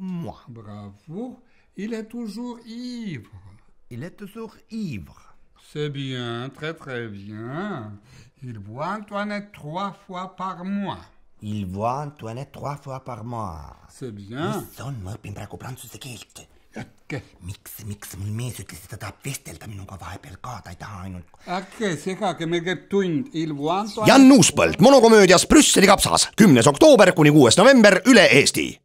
Moi. Bravo. Il est toujours ivre. Il est toujours ivre. C'est bien, très très bien. Il voit Antoinette trois fois par mois. Il voit Antoinette trois fois par mois. C'est bien. Insomma, prin pracuplantuse keelt. äkki. miks, miks mul mees ütles, et ta tahab vestelda minuga vahepeal ka, ta ei taha ainult. äkki segage, meil käib tund. Antoine... Jan Uuspõld monokomöödias Brüsseli kapsas, kümnes oktoober kuni kuues november üle Eesti